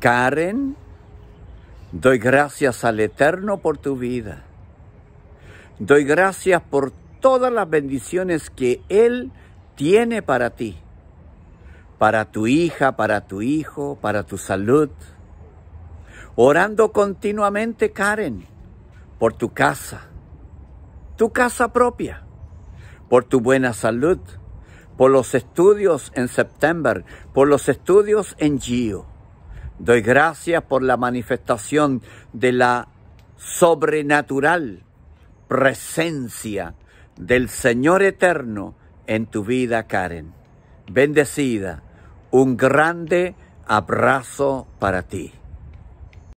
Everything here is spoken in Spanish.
Karen, doy gracias al Eterno por tu vida. Doy gracias por todas las bendiciones que Él tiene para ti, para tu hija, para tu hijo, para tu salud. Orando continuamente, Karen, por tu casa, tu casa propia, por tu buena salud, por los estudios en septiembre, por los estudios en GIO Doy gracias por la manifestación de la sobrenatural presencia del Señor eterno en tu vida, Karen. Bendecida, un grande abrazo para ti.